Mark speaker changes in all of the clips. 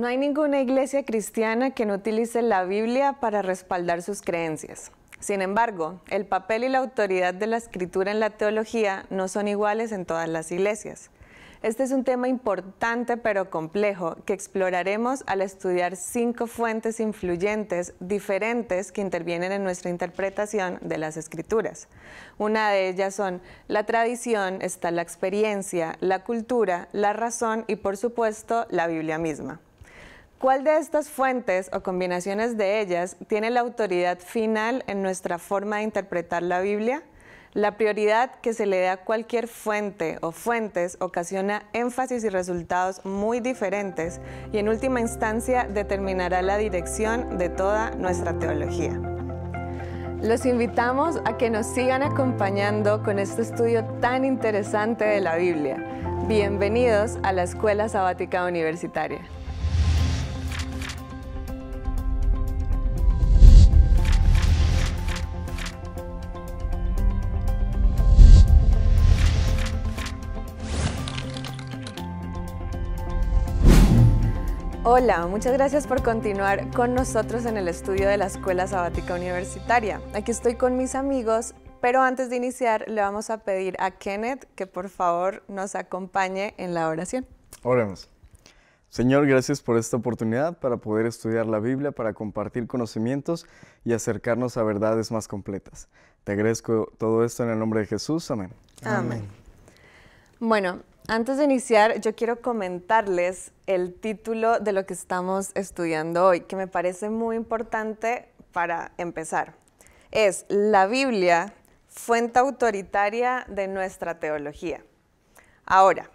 Speaker 1: No hay ninguna iglesia cristiana que no utilice la Biblia para respaldar sus creencias. Sin embargo, el papel y la autoridad de la escritura en la teología no son iguales en todas las iglesias. Este es un tema importante pero complejo que exploraremos al estudiar cinco fuentes influyentes diferentes que intervienen en nuestra interpretación de las escrituras. Una de ellas son la tradición, está la experiencia, la cultura, la razón y por supuesto la Biblia misma. ¿Cuál de estas fuentes o combinaciones de ellas tiene la autoridad final en nuestra forma de interpretar la Biblia? La prioridad que se le da a cualquier fuente o fuentes ocasiona énfasis y resultados muy diferentes y en última instancia determinará la dirección de toda nuestra teología. Los invitamos a que nos sigan acompañando con este estudio tan interesante de la Biblia. Bienvenidos a la Escuela Sabática Universitaria. Hola, muchas gracias por continuar con nosotros en el estudio de la Escuela Sabática Universitaria. Aquí estoy con mis amigos, pero antes de iniciar le vamos a pedir a Kenneth que por favor nos acompañe en la oración.
Speaker 2: Oremos. Señor, gracias por esta oportunidad para poder estudiar la Biblia, para compartir conocimientos y acercarnos a verdades más completas. Te agradezco todo esto en el nombre de Jesús. Amén. Amén.
Speaker 1: Bueno, antes de iniciar, yo quiero comentarles el título de lo que estamos estudiando hoy, que me parece muy importante para empezar. Es La Biblia, fuente autoritaria de nuestra teología. Ahora,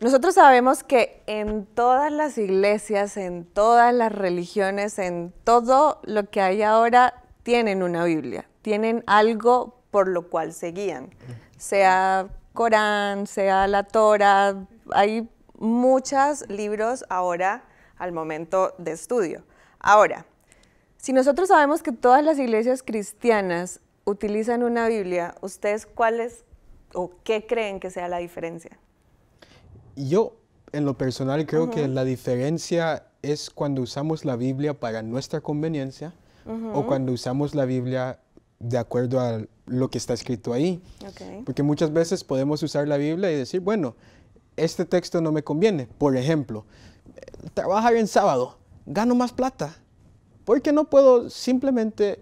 Speaker 1: nosotros sabemos que en todas las iglesias, en todas las religiones, en todo lo que hay ahora, tienen una Biblia, tienen algo por lo cual se guían, sea Corán, sea la Torah, hay muchos libros ahora al momento de estudio. Ahora, si nosotros sabemos que todas las iglesias cristianas utilizan una Biblia, ¿ustedes cuáles o qué creen que sea la diferencia?
Speaker 3: Yo, en lo personal, creo que la diferencia es cuando usamos la Biblia para nuestra conveniencia o cuando usamos la Biblia de acuerdo al, lo que está escrito ahí. Porque muchas veces podemos usar la Biblia y decir, bueno, este texto no me conviene. Por ejemplo, trabajar en sábado, gano más plata. Porque no puedo simplemente,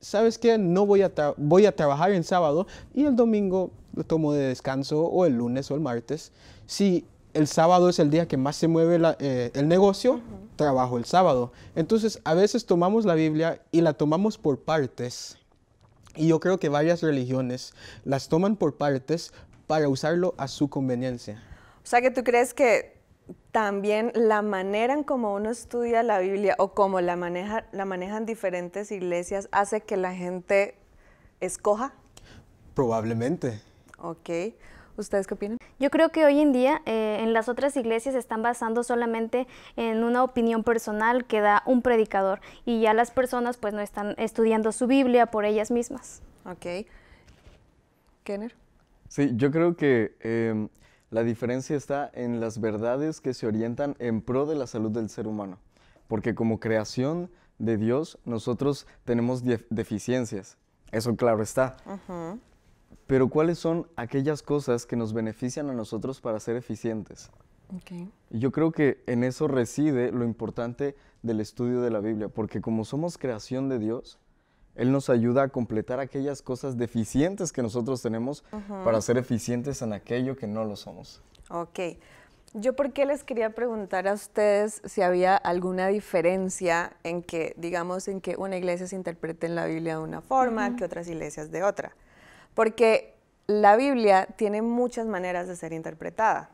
Speaker 3: ¿sabes qué? No voy a, voy a trabajar en sábado y el domingo lo tomo de descanso o el lunes o el martes. Si el sábado es el día que más se mueve eh, el negocio, trabajo el sábado. Entonces, a veces tomamos la Biblia y la tomamos por partes y yo creo que varias religiones las toman por partes para usarlo a su conveniencia.
Speaker 1: O sea que tú crees que también la manera en cómo uno estudia la Biblia o como la, maneja, la manejan diferentes iglesias
Speaker 4: hace que la gente escoja.
Speaker 3: Probablemente.
Speaker 4: Ok. ¿Ustedes qué opinan? Yo creo que hoy en día eh, en las otras iglesias están basando solamente en una opinión personal que da un predicador y ya las personas pues no están estudiando su Biblia por ellas mismas. Ok. Kenner.
Speaker 2: Sí, yo creo que em, la diferencia está en las verdades que se orientan en pro de la salud del ser humano, porque como creación de Dios nosotros tenemos deficiencias, eso claro está pero ¿cuáles son aquellas cosas que nos benefician a nosotros para ser eficientes? Yo creo que en eso reside lo importante del estudio de la Biblia, porque como somos creación de Dios, Él nos ayuda a completar aquellas cosas deficientes que nosotros tenemos para ser eficientes en aquello que no lo somos.
Speaker 1: Ok. Yo porque les quería preguntar a ustedes si había alguna diferencia en que, digamos, en que una iglesia se interprete en la Biblia de una forma, que otras iglesias de otra. Porque la Biblia tiene muchas maneras de ser interpretada.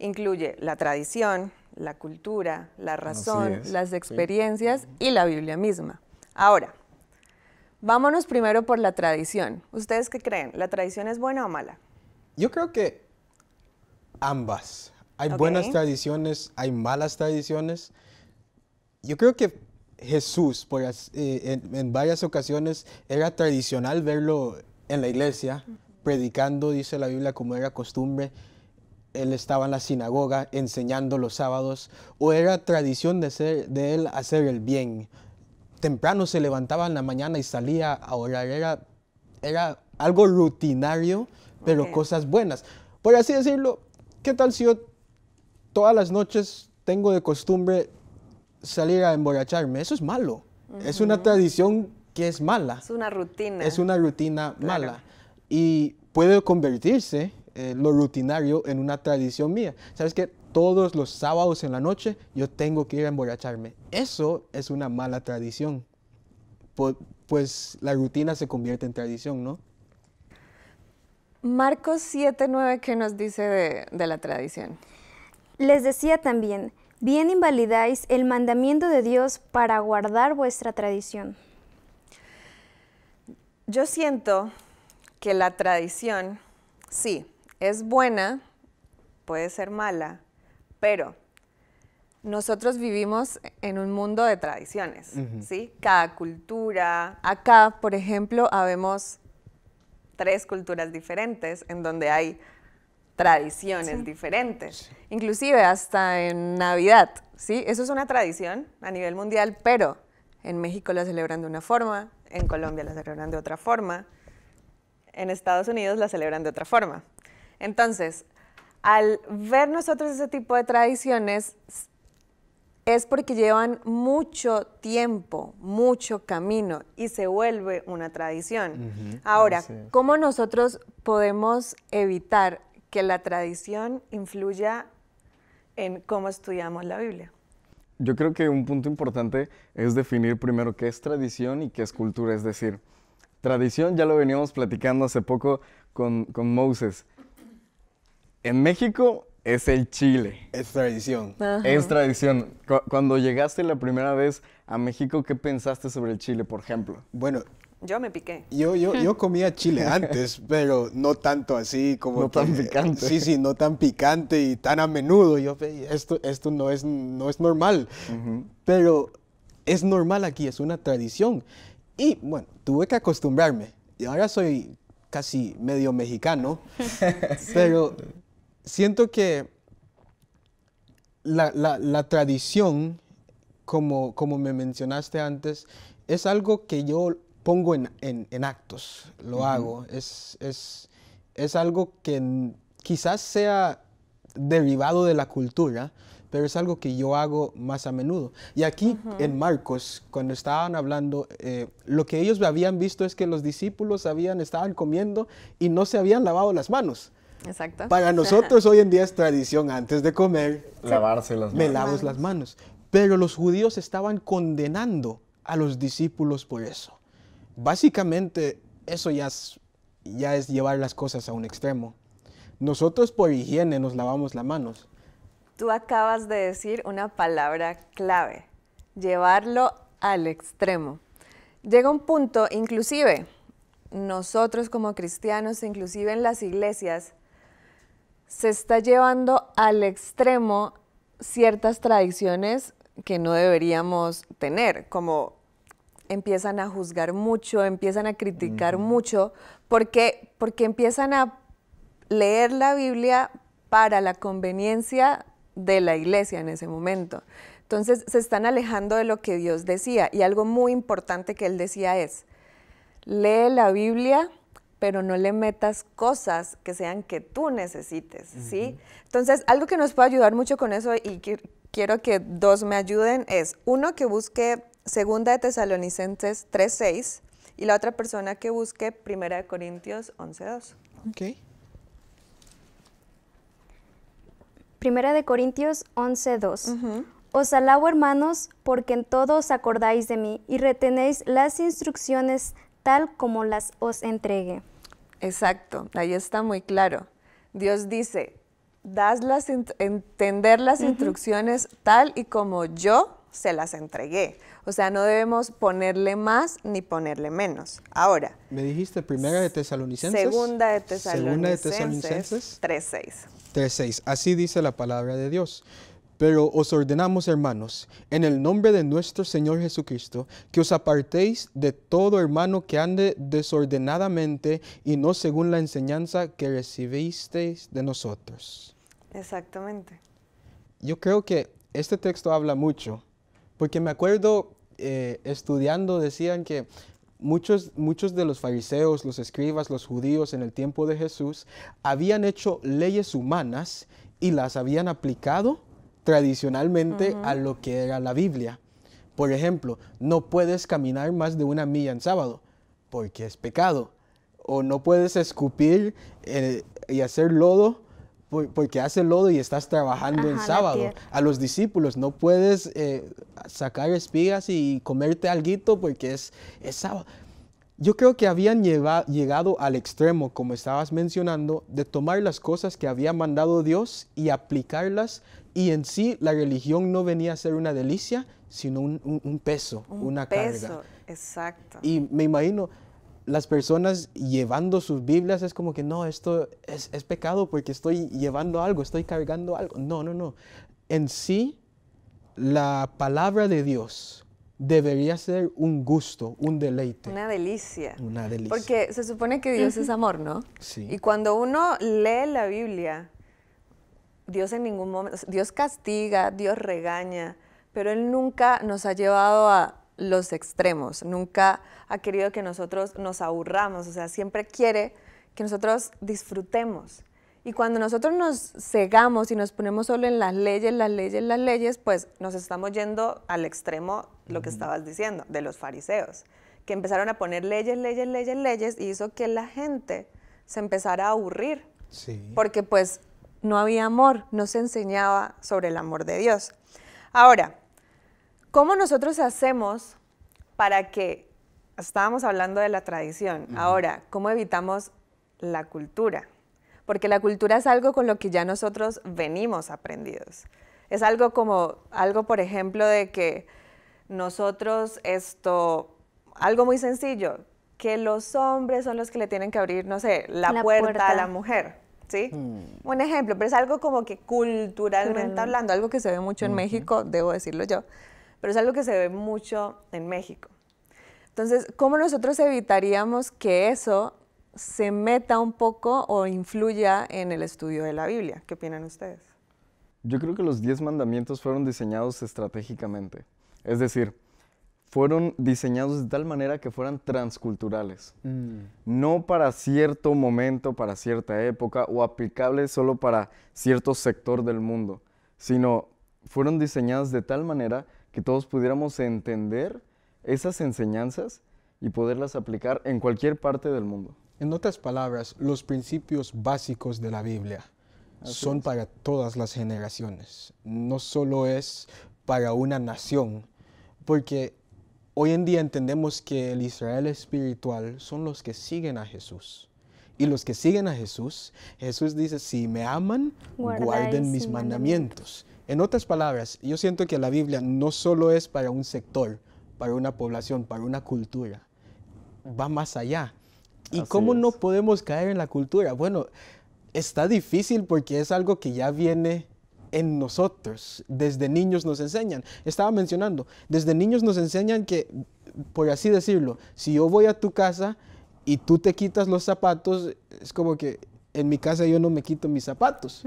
Speaker 1: Incluye la tradición, la cultura, la razón, las experiencias y la Biblia misma. Ahora, vámonos primero por la tradición. ¿Ustedes qué creen? ¿La tradición es buena o mala?
Speaker 3: Yo creo que ambas. Hay buenas tradiciones, hay malas tradiciones. Yo creo que Jesús, eh, en varias ocasiones, era tradicional verlo en la iglesia, predicando, dice la Biblia, como era costumbre. Él estaba en la sinagoga enseñando los sábados, o era tradición de, de él hacer el bien. Temprano se levantaba en la mañana y salía a orar. Era, era algo rutinario, pero cosas buenas. Por así decirlo, ¿qué tal si yo todas las noches tengo de costumbre salir a emborracharme? Eso es malo. Es una tradición que es mala. Es
Speaker 1: una rutina. Es
Speaker 3: una rutina mala. Y puede convertirse eh, lo rutinario en una tradición mía. ¿Sabes que Todos los sábados en la noche yo tengo que ir a emborracharme. Eso es una mala tradición. pues la rutina se convierte en tradición, ¿no?
Speaker 1: Marcos 7.9, ¿qué nos dice de la tradición?
Speaker 4: Les decía también, bien invalidáis el mandamiento de Dios para guardar vuestra tradición.
Speaker 1: Yo siento que la tradición, sí, es buena, puede ser mala, pero nosotros vivimos en un mundo de tradiciones, ¿sí? Cada cultura. Acá, por ejemplo, habemos tres culturas diferentes en donde hay tradiciones diferentes. Inclusive hasta en Navidad, ¿sí? Eso es una tradición a nivel mundial, pero en México la celebran de una forma, en Colombia la celebran de otra forma, en Estados Unidos la celebran de otra forma. Entonces, al ver nosotros ese tipo de tradiciones, es porque llevan mucho tiempo, mucho camino y se vuelve una tradición. Ahora, ¿cómo nosotros podemos evitar que la tradición influya en cómo estudiamos la Biblia?
Speaker 2: yo creo que un punto importante es definir primero qué es tradición y qué es cultura. Es decir, tradición ya lo veníamos platicando hace poco con, Moses. En México es el chile. Es tradición. Es tradición. cuando llegaste la primera vez a México, ¿qué pensaste sobre el chile, por ejemplo?
Speaker 3: Bueno, yo me piqué. Yo, yo, yo hmm. comía chile antes, pero no tanto así como... No tan picante. Sí, sí, no tan picante y tan a menudo. Yo, esto, esto no, es, no es normal. Pero es normal aquí, es una tradición. Y bueno, tuve que acostumbrarme. Y ahora soy casi medio mexicano, pero siento que la, la, la tradición, como, como me mencionaste antes, es algo que yo pongo en, en, actos, lo hago. Es, es, es, algo que quizás sea derivado de la cultura, pero es algo que yo hago más a menudo. Y aquí en Marcos, cuando estaban hablando, eh, lo que ellos habían visto es que los discípulos habían, estaban comiendo y no se habían lavado las manos. Exacto. Para nosotros hoy en día es tradición antes de comer. Lavarse las manos. Me lavo las manos. Pero los judíos estaban condenando a los discípulos por eso. Básicamente, eso ya es, llevar las cosas a un extremo. Nosotros por higiene nos lavamos las manos.
Speaker 1: Tú acabas de decir una palabra clave, llevarlo al extremo. Llega un punto, inclusive, nosotros como cristianos, inclusive en las iglesias, se está llevando al extremo ciertas tradiciones que no deberíamos tener, como empiezan a juzgar mucho, empiezan a criticar mucho, porque, porque empiezan a leer la Biblia para la conveniencia de la iglesia en ese momento. Entonces se están alejando de lo que Dios decía y algo muy importante que él decía es, lee la Biblia, pero no le metas cosas que sean que tú necesites, ¿sí? Entonces algo que nos puede ayudar mucho con eso y quiero que dos me ayuden es, uno, que busque Segunda de Tesalonicenses 3.6 y la otra persona que busque Primera de Corintios 11.2.
Speaker 4: Ok. Primera de Corintios 11.2. 2. Os alabo, hermanos, porque en todo os acordáis de mí y retenéis las instrucciones tal como las os entregué.
Speaker 1: Exacto, ahí está muy claro. Dios dice, das las entender las instrucciones tal y como yo se las entregué. O sea, no debemos ponerle más ni ponerle
Speaker 3: menos. Ahora. Me dijiste primera de Tesalonicenses. Segunda de Tesalonicenses. Segunda de Tesalonicenses. 3.6. 3.6. Así dice la palabra de Dios. Pero os ordenamos, hermanos, en el nombre de nuestro Señor Jesucristo, que os apartéis de todo hermano que ande desordenadamente y no según la enseñanza que recibisteis de nosotros.
Speaker 1: Exactamente.
Speaker 3: Yo creo que este texto habla mucho porque me acuerdo eh, estudiando decían que muchos, muchos de los fariseos, los escribas, los judíos en el tiempo de Jesús habían hecho leyes humanas y las habían aplicado tradicionalmente a lo que era la Biblia. Por ejemplo, no puedes caminar más de una milla en sábado porque es pecado. O no puedes escupir eh, y hacer lodo porque hace lodo y estás trabajando en sábado. A los discípulos no puedes eh, sacar espigas y comerte algo porque es, sábado. Yo creo que habían llegado al extremo, como estabas mencionando, de tomar las cosas que había mandado Dios y aplicarlas. Y en sí la religión no venía a ser una delicia, sino un, un, un peso, un una peso,
Speaker 1: Exacto.
Speaker 3: Y me imagino, las personas llevando sus Biblias es como que no, esto es, pecado porque estoy llevando algo, estoy cargando algo. No, no, no. En sí, la palabra de Dios debería ser un gusto, un deleite.
Speaker 4: Una
Speaker 1: delicia. Una delicia. Porque se supone que Dios es amor, ¿no? Sí. Y cuando uno lee la Biblia, Dios en ningún momento, Dios castiga, Dios regaña, pero Él nunca nos ha llevado a los extremos, nunca ha querido que nosotros nos aburramos, o sea, siempre quiere que nosotros disfrutemos. Y cuando nosotros nos cegamos y nos ponemos solo en las leyes, las leyes, las leyes, pues nos estamos yendo al extremo, lo que estabas diciendo, de los fariseos, que empezaron a poner leyes, leyes, leyes, leyes, y hizo que la gente se empezara a aburrir. Sí. Porque pues no había amor, no se enseñaba sobre el amor de Dios. Ahora, ¿Cómo nosotros hacemos para que, estábamos hablando de la tradición, ahora, ¿cómo evitamos la cultura? Porque la cultura es algo con lo que ya nosotros venimos aprendidos. Es algo como, algo por ejemplo, de que nosotros esto, algo muy sencillo, que los hombres son los que le tienen que abrir, no sé, la, puerta, a la mujer. ¿Sí? Mm. Un ejemplo, pero es algo como que culturalmente hablando, algo que se ve mucho en México, debo decirlo yo, pero es algo que se ve mucho en México. Entonces, ¿cómo nosotros evitaríamos que eso se meta un poco o influya en el estudio de la Biblia? ¿Qué opinan ustedes?
Speaker 2: Yo creo que los diez mandamientos fueron diseñados estratégicamente. Es decir, fueron diseñados de tal manera que fueran transculturales. Mm. No para cierto momento, para cierta época o aplicables solo para cierto sector del mundo, sino fueron diseñados de tal manera que todos pudiéramos entender esas enseñanzas y poderlas aplicar en cualquier parte del mundo.
Speaker 3: En otras palabras, los principios básicos de la Biblia son para todas las generaciones, no solo es para una nación, porque hoy en día entendemos que el Israel espiritual son los que siguen a Jesús. Y los que siguen a Jesús, Jesús dice, si me aman, guarden mis mandamientos. En otras palabras, yo siento que la Biblia no solo es para un sector, para una población, para una cultura, va más allá. ¿Y cómo no podemos caer en la cultura? Bueno, está difícil porque es algo que ya viene en nosotros. Desde niños nos enseñan. Estaba mencionando, desde niños nos enseñan que, por así decirlo, si yo voy a tu casa, y tú te quitas los zapatos, es como que en mi casa yo no me quito mis zapatos.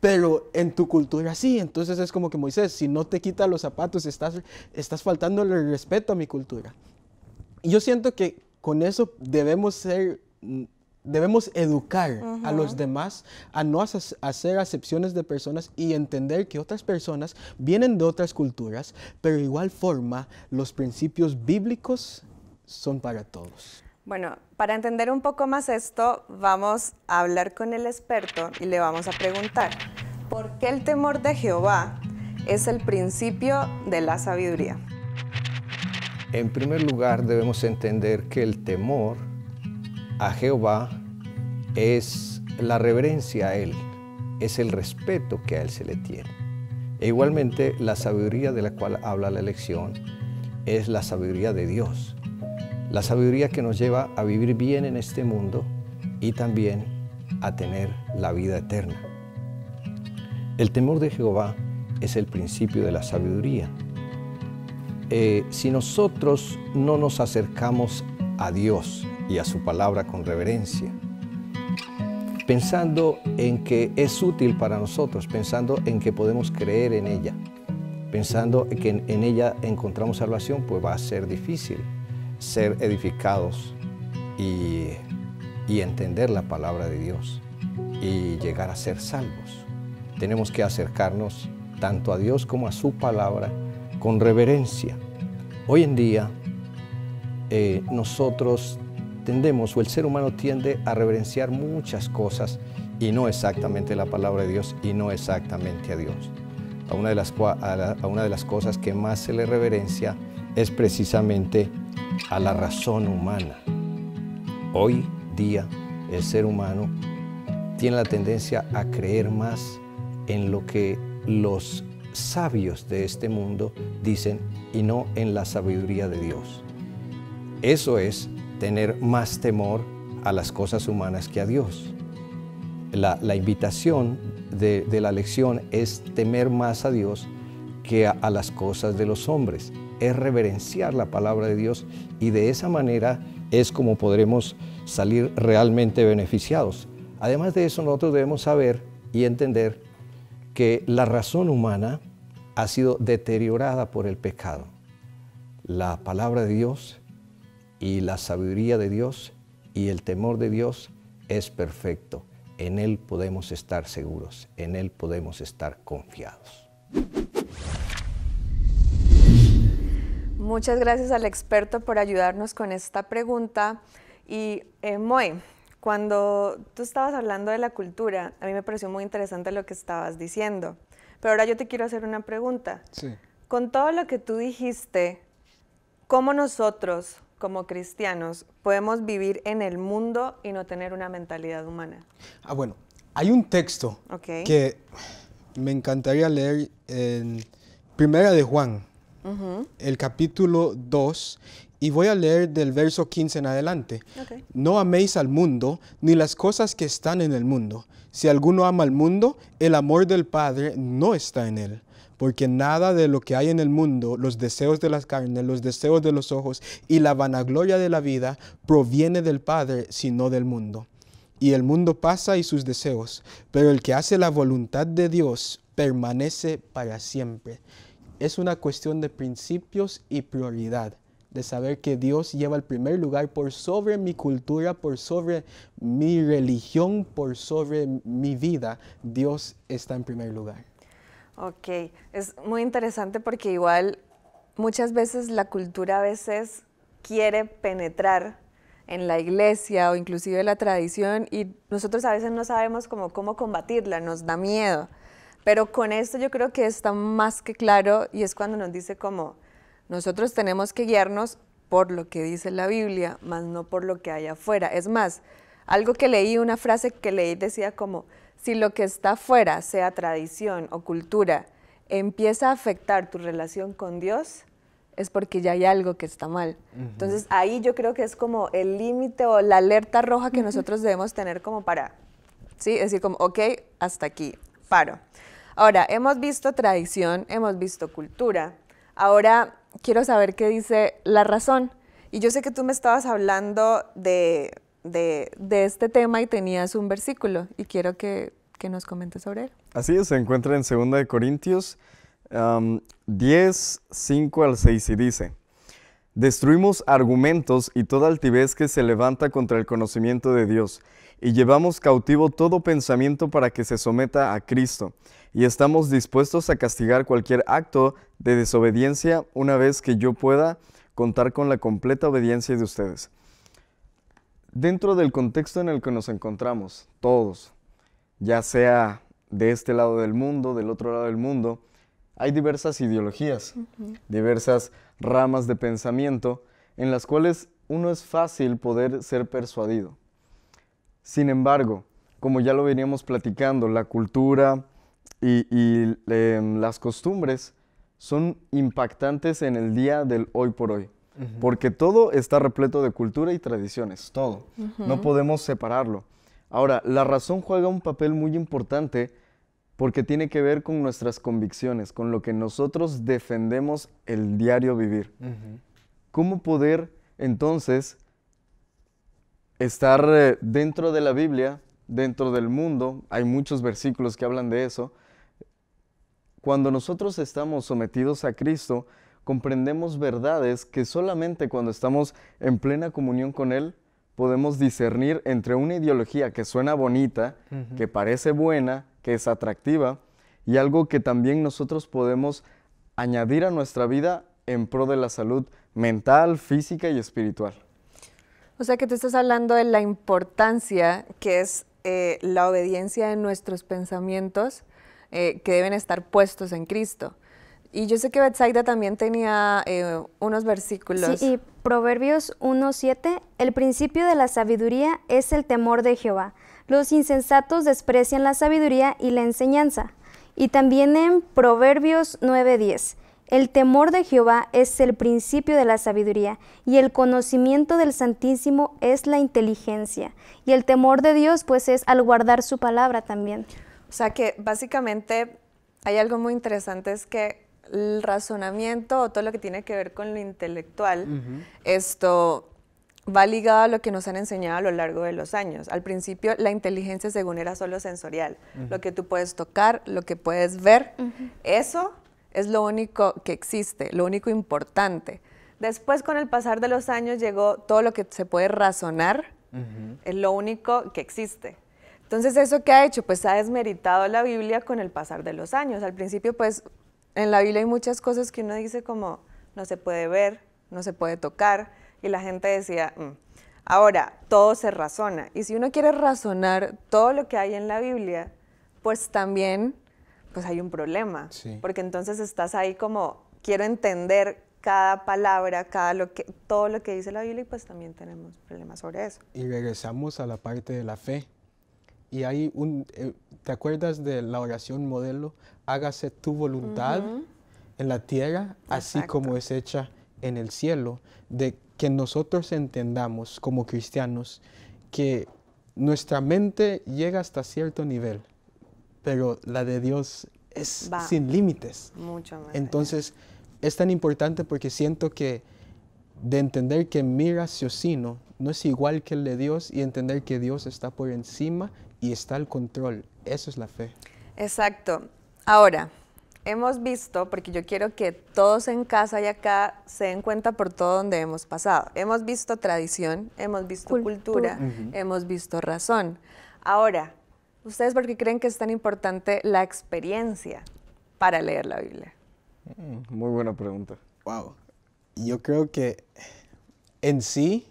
Speaker 3: Pero en tu cultura sí, entonces es como que Moisés, si no te quitas los zapatos, estás, estás faltándole el respeto a mi cultura. Y yo siento que con eso debemos ser, debemos educar a los demás a no hacer acepciones de personas y entender que otras personas vienen de otras culturas, pero igual forma los principios bíblicos son para todos.
Speaker 1: Bueno, para entender un poco más esto, vamos a hablar con el experto y le vamos a preguntar, ¿por qué el temor de Jehová es el principio de la sabiduría?
Speaker 5: En primer lugar, debemos entender que el temor a Jehová es la reverencia a Él, es el respeto que a Él se le tiene. E igualmente, la sabiduría de la cual habla la lección es la sabiduría de Dios la sabiduría que nos lleva a vivir bien en este mundo y también a tener la vida eterna. El temor de Jehová es el principio de la sabiduría. Eh, si nosotros no nos acercamos a Dios y a su palabra con reverencia, pensando en que es útil para nosotros, pensando en que podemos creer en ella, pensando que en ella encontramos salvación, pues va a ser difícil ser edificados y, entender la palabra de Dios y llegar a ser salvos. Tenemos que acercarnos tanto a Dios como a su palabra con reverencia. Hoy en día eh, nosotros tendemos o el ser humano tiende a reverenciar muchas cosas y no exactamente la palabra de Dios y no exactamente a Dios. A una de las, a una de las cosas que más se le reverencia es precisamente a la razón humana. Hoy día el ser humano tiene la tendencia a creer más en lo que los sabios de este mundo dicen y no en la sabiduría de Dios. Eso es tener más temor a las cosas humanas que a Dios. La, invitación de, la lección es temer más a Dios que a las cosas de los hombres es reverenciar la palabra de Dios y de esa manera es como podremos salir realmente beneficiados. Además de eso, nosotros debemos saber y entender que la razón humana ha sido deteriorada por el pecado. La palabra de Dios y la sabiduría de Dios y el temor de Dios es perfecto. En Él podemos estar seguros, en Él podemos estar confiados.
Speaker 1: Muchas gracias al experto por ayudarnos con esta pregunta. Y eh, cuando tú estabas hablando de la cultura, a mí me pareció muy interesante lo que estabas diciendo. Pero ahora yo te quiero hacer una pregunta. Sí. Con todo lo que tú dijiste, ¿cómo nosotros, como cristianos, podemos vivir en el mundo y no tener una mentalidad humana?
Speaker 3: Ah, bueno, hay un texto que me encantaría leer en Primera de Juan, el capítulo 2, y voy a leer del verso 15 en adelante. No améis al mundo, ni las cosas que están en el mundo. Si alguno ama al mundo, el amor del Padre no está en él. Porque nada de lo que hay en el mundo, los deseos de las carnes, los deseos de los ojos y la vanagloria de la vida, proviene del Padre, sino del mundo. Y el mundo pasa y sus deseos, pero el que hace la voluntad de Dios permanece para siempre. Es una cuestión de principios y prioridad, de saber que Dios lleva el primer lugar por sobre mi cultura, por sobre mi religión, por sobre mi vida. Dios está en primer lugar.
Speaker 1: Ok, es muy interesante porque igual muchas veces la cultura a veces quiere penetrar en la iglesia o inclusive la tradición y nosotros a veces no sabemos cómo, cómo combatirla, nos da miedo. Pero con esto yo creo que está más que claro y es cuando nos dice como nosotros tenemos que guiarnos por lo que dice la Biblia, más no por lo que hay afuera. Es más, algo que leí, una frase que leí decía como, si lo que está afuera, sea tradición o cultura, empieza a afectar tu relación con Dios, es porque ya hay algo que está mal. Entonces ahí yo creo que es como el límite o la alerta roja que nosotros debemos tener como para, sí, es decir como, ok, hasta aquí, paro. Ahora, hemos visto tradición, hemos visto cultura. Ahora quiero saber qué dice la razón. Y yo sé que tú me estabas hablando de, este tema y tenías un versículo y quiero que, nos comentes sobre él.
Speaker 2: Así es, se encuentra en 2 Corintios 10, um, 5 al 6 y dice, Destruimos argumentos y toda altivez que se levanta contra el conocimiento de Dios y llevamos cautivo todo pensamiento para que se someta a Cristo, y estamos dispuestos a castigar cualquier acto de desobediencia una vez que yo pueda contar con la completa obediencia de ustedes. Dentro del contexto en el que nos encontramos, todos, ya sea de este lado del mundo, del otro lado del mundo, hay diversas ideologías, diversas ramas de pensamiento en las cuales uno es fácil poder ser persuadido. Sin embargo, como ya lo veníamos platicando, la cultura y, em, las costumbres son impactantes en el día del hoy por hoy. Porque todo está repleto de cultura y tradiciones, todo. No podemos separarlo. Ahora, la razón juega un papel muy importante porque tiene que ver con nuestras convicciones, con lo que nosotros defendemos el diario vivir. ¿Cómo poder entonces estar eh, dentro de la Biblia, dentro del mundo, hay muchos versículos que hablan de eso. Cuando nosotros estamos sometidos a Cristo, comprendemos verdades que solamente cuando estamos en plena comunión con Él podemos discernir entre una ideología que suena bonita, que parece buena, que es atractiva, y algo que también nosotros podemos añadir a nuestra vida en pro de la salud mental, física y espiritual.
Speaker 1: O sea que tú estás hablando de la importancia que es eh, la obediencia en nuestros pensamientos eh, que deben estar puestos en Cristo. Y yo sé que
Speaker 4: Betsaida también tenía eh, unos versículos. Sí, y Proverbios 1.7, el principio de la sabiduría es el temor de Jehová. Los insensatos desprecian la sabiduría y la enseñanza. Y también en Proverbios 9.10, el temor de Jehová es el principio de la sabiduría, y el conocimiento del Santísimo es la inteligencia. Y el temor de Dios, pues, es al guardar su palabra también.
Speaker 1: O sea que básicamente hay algo muy interesante, es que el razonamiento o todo lo que tiene que ver con lo intelectual, esto va ligado a lo que nos han enseñado a lo largo de los años. Al principio la inteligencia según era solo sensorial, lo que tú puedes tocar, lo que puedes ver, eso es lo único que existe, lo único importante. Después, con el pasar de los años, llegó todo lo que se puede razonar, es lo único que existe. Entonces, ¿eso que ha hecho? Pues ha desmeritado la Biblia con el pasar de los años. Al principio, pues, en la Biblia hay muchas cosas que uno dice como, no se puede ver, no se puede tocar, y la gente decía, mm, ahora, todo se razona. Y si uno quiere razonar todo lo que hay en la Biblia, pues también pues hay un problema. Porque entonces estás ahí como, quiero entender cada palabra, cada lo que, todo lo que dice la Biblia y pues también tenemos
Speaker 3: problemas sobre eso. Y regresamos a la parte de la fe. Y hay un, eh, ¿te acuerdas de la oración modelo? Hágase tu voluntad en la tierra, así como es hecha en el cielo. De que nosotros entendamos como cristianos que nuestra mente llega hasta cierto nivel pero la de Dios es sin límites. Mucho más. Entonces, es tan importante porque siento que de entender que mi raciocino no es igual que el de Dios y entender que Dios está por encima y está al control. Eso es la fe.
Speaker 1: Exacto. Ahora, hemos visto, porque yo quiero que todos en casa y acá se den cuenta por todo donde hemos pasado. Hemos visto tradición, hemos visto cultura, hemos visto razón. Ahora, ¿Ustedes por qué creen que es tan importante la experiencia para leer la Biblia?
Speaker 3: Mm, muy buena pregunta. Wow. Yo creo que en sí,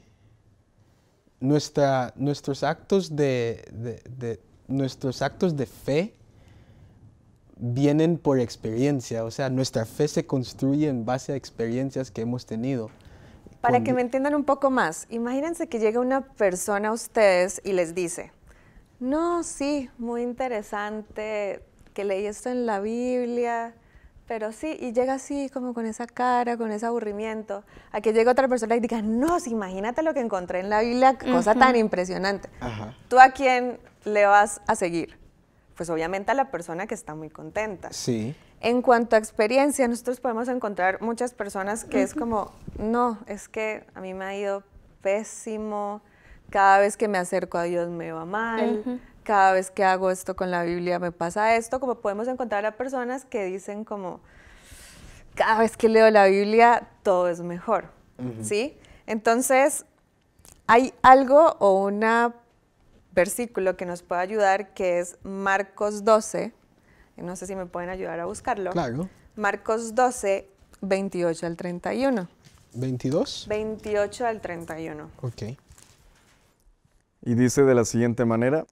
Speaker 3: nuestros, actos de, nuestros actos de fe vienen por experiencia, o sea, nuestra fe se construye en base a experiencias que hemos tenido.
Speaker 1: Para que me entiendan un poco más, imagínense que llega una persona a ustedes y les dice, no, sí, muy interesante que leí esto en la Biblia, pero sí, y llega así como con esa cara, con ese aburrimiento, a que llega otra persona y diga, no, imagínate lo que encontré en la Biblia, cosa tan impresionante. ¿Tú a quién le vas a seguir? Pues obviamente a la persona que está muy contenta. Sí. En cuanto a experiencia, nosotros podemos encontrar muchas personas que es como, no, es que a mí me ha ido pésimo, cada vez que me acerco a Dios me va mal, cada vez que hago esto con la Biblia me pasa esto, como podemos encontrar a personas que dicen como, cada vez que leo la Biblia todo es mejor, ¿sí? Entonces, hay algo o un versículo que nos puede ayudar que es Marcos 12, no sé si me pueden ayudar a buscarlo. Claro. Marcos 12, 28 al 31.
Speaker 3: ¿22?
Speaker 1: 28 al 31.
Speaker 3: Ok
Speaker 2: y dice de la siguiente manera,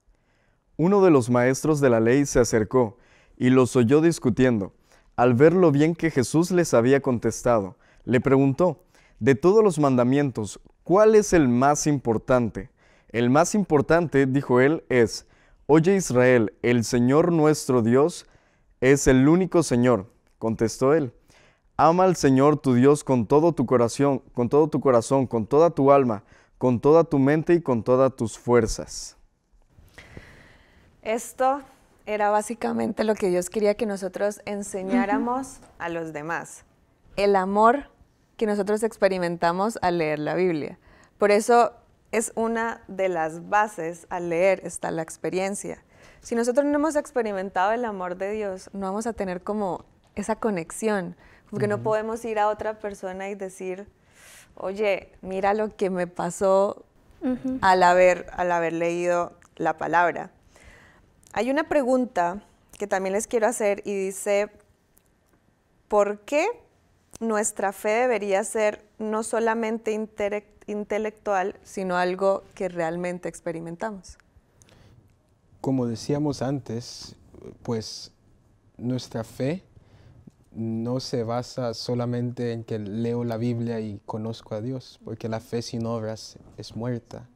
Speaker 2: uno de los maestros de la ley se acercó y los oyó discutiendo. Al ver lo bien que Jesús les había contestado, le preguntó, de todos los mandamientos, ¿cuál es el más importante? El más importante, dijo él, es, Oye Israel, el Señor nuestro Dios es el único Señor, contestó él. Ama al Señor tu Dios con todo tu corazón, con todo tu corazón, con toda tu alma, con toda tu mente y con todas tus fuerzas.
Speaker 1: Esto era básicamente lo que Dios quería que nosotros enseñáramos a los demás, el amor que nosotros experimentamos al leer la Biblia. Por eso es una de las bases al leer, está la experiencia. Si nosotros no hemos experimentado el amor de Dios, no vamos a tener como esa conexión, porque no podemos ir a otra persona y decir, oye, mira lo que me pasó al, haber, leído la palabra. Hay una pregunta que también les quiero hacer y dice, ¿por qué nuestra fe debería ser no solamente intelectual, sino algo que realmente experimentamos?
Speaker 3: Como decíamos antes, pues nuestra fe no se basa solamente en que leo la Biblia y conozco a Dios, porque la fe sin obras es muerta.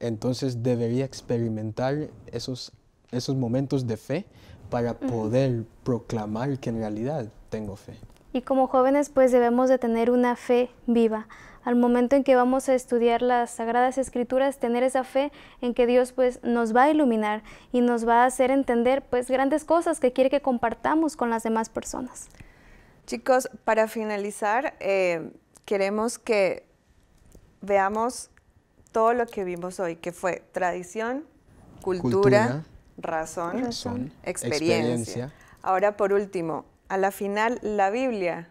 Speaker 3: Entonces debería experimentar esos, momentos de fe para poder proclamar que en realidad tengo fe.
Speaker 4: Y como jóvenes pues debemos de tener una fe viva al momento en que vamos a estudiar las Sagradas Escrituras, tener esa fe en que Dios pues nos va a iluminar y nos va a hacer entender pues grandes cosas que quiere que compartamos con las demás personas. Chicos, para finalizar, eh, queremos que veamos
Speaker 1: todo lo que vimos hoy, que fue tradición, cultura, razón, experiencia. Ahora, por último, a la final, la Biblia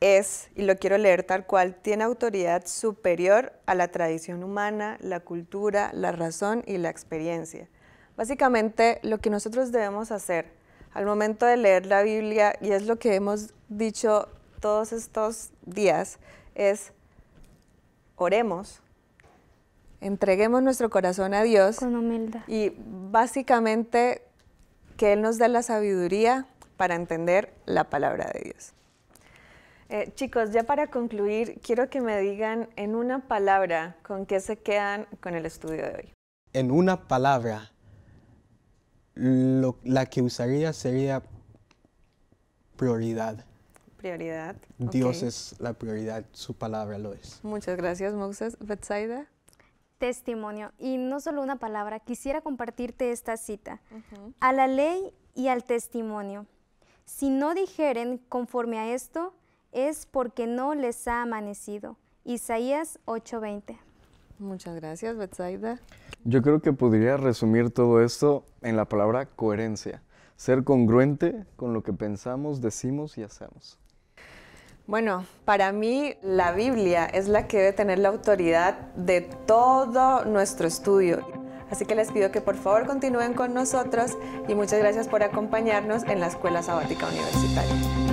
Speaker 1: es, y lo quiero leer tal cual, tiene autoridad superior a la tradición humana, la cultura, la razón y la experiencia. Básicamente, lo que nosotros debemos hacer al momento de leer la Biblia, y es lo que hemos dicho todos estos días, es oremos, entreguemos nuestro corazón a Dios. Y básicamente que Él nos dé la sabiduría para entender la palabra de Dios. Eh, chicos, ya para concluir, quiero que me digan en una palabra con qué se quedan con el estudio de hoy.
Speaker 3: En una palabra, la que usaría sería prioridad.
Speaker 1: Prioridad.
Speaker 3: Dios es la prioridad, su palabra lo es.
Speaker 4: Muchas gracias, Moses. Betsaida. Testimonio. Y no solo una palabra, quisiera compartirte esta cita. A la ley y al testimonio. Si no dijeren conforme a esto, es porque no les ha amanecido. Isaías 8:20. Muchas gracias, Betsaida.
Speaker 2: Yo creo que podría resumir todo esto en la palabra coherencia, ser congruente con lo que pensamos, decimos y hacemos.
Speaker 1: Bueno, para mí la Biblia es la que debe tener la autoridad de todo nuestro estudio. Así que les pido que por favor continúen con nosotros y muchas gracias por acompañarnos en la Escuela Sabática Universitaria.